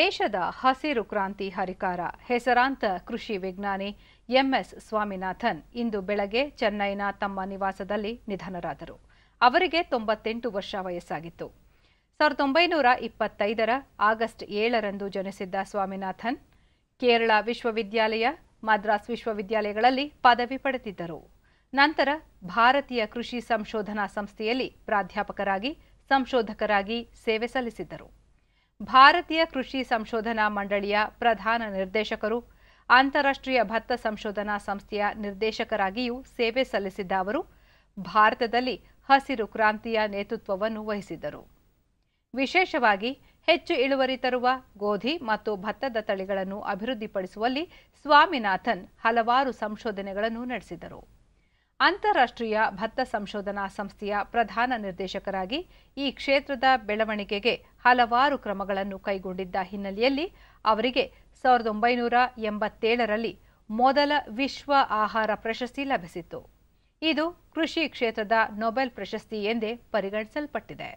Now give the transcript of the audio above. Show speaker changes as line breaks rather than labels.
ದೇಶದ ಹಸಿರು ಕ್ರಾಂತಿ ಹರಿಕಾರ ಹೆಸರಾಂತ ಕೃಷಿ ವಿಜ್ಞಾನಿ ಎಂಎಸ್ ಸ್ವಾಮಿನಾಥನ್ ಇಂದು ಬೆಳಗ್ಗೆ ಚೆನ್ನೈನ ತಮ್ಮ ನಿವಾಸದಲ್ಲಿ ನಿಧನರಾದರು ಅವರಿಗೆ ತೊಂಬತ್ತೆಂಟು ವರ್ಷ ವಯಸ್ಸಾಗಿತ್ತು ಸಾವಿರದ ಒಂಬೈನೂರ ಇಪ್ಪತ್ತೈದರ ಆಗಸ್ಟ್ ಏಳರಂದು ಜನಿಸಿದ್ದ ಸ್ವಾಮಿನಾಥನ್ ಕೇರಳ ವಿಶ್ವವಿದ್ಯಾಲಯ ಮದ್ರಾಸ್ ವಿಶ್ವವಿದ್ಯಾಲಯಗಳಲ್ಲಿ ಪದವಿ ಪಡೆದಿದ್ದರು ನಂತರ ಭಾರತೀಯ ಕೃಷಿ ಸಂಶೋಧನಾ ಸಂಸ್ಥೆಯಲ್ಲಿ ಪ್ರಾಧ್ಯಾಪಕರಾಗಿ ಸಂಶೋಧಕರಾಗಿ ಸೇವೆ ಸಲ್ಲಿಸಿದ್ದರು ಭಾರತೀಯ ಕೃಷಿ ಸಂಶೋಧನಾ ಮಂಡಳಿಯ ಪ್ರಧಾನ ನಿರ್ದೇಶಕರು ಅಂತಾರಾಷ್ಟ್ರೀಯ ಭತ್ತ ಸಂಶೋಧನಾ ಸಂಸ್ಥೆಯ ನಿರ್ದೇಶಕರಾಗಿಯೂ ಸೇವೆ ಸಲ್ಲಿಸಿದ್ದ ಅವರು ಭಾರತದಲ್ಲಿ ಹಸಿರು ಕ್ರಾಂತಿಯ ನೇತೃತ್ವವನ್ನು ವಹಿಸಿದ್ದರು ವಿಶೇಷವಾಗಿ ಹೆಚ್ಚು ಇಳುವರಿ ತರುವ ಗೋಧಿ ಮತ್ತು ಭತ್ತದ ತಳಿಗಳನ್ನು ಅಭಿವೃದ್ಧಿಪಡಿಸುವಲ್ಲಿ ಸ್ವಾಮಿನಾಥನ್ ಹಲವಾರು ಸಂಶೋಧನೆಗಳನ್ನು ನಡೆಸಿದರು ಅಂತಾರಾಷ್ಟ್ರೀಯ ಭತ್ತ ಸಂಶೋಧನಾ ಸಂಸ್ಥೆಯ ಪ್ರಧಾನ ನಿರ್ದೇಶಕರಾಗಿ ಈ ಕ್ಷೇತ್ರದ ಬೆಳವಣಿಗೆಗೆ ಹಲವಾರು ಕ್ರಮಗಳನ್ನು ಕೈಗೊಂಡಿದ್ದ ಹಿನ್ನೆಲೆಯಲ್ಲಿ ಅವರಿಗೆ ಸಾವಿರದ ಒಂಬೈನೂರ ಎಂಬತ್ತೇಳರಲ್ಲಿ ಮೊದಲ ವಿಶ್ವ ಆಹಾರ ಪ್ರಶಸ್ತಿ ಲಭಿಸಿತ್ತು ಇದು ಕೃಷಿ ಕ್ಷೇತ್ರದ ನೊಬೆಲ್ ಪ್ರಶಸ್ತಿ ಎಂದೇ ಪರಿಗಣಿಸಲ್ಪಟ್ಟಿದೆ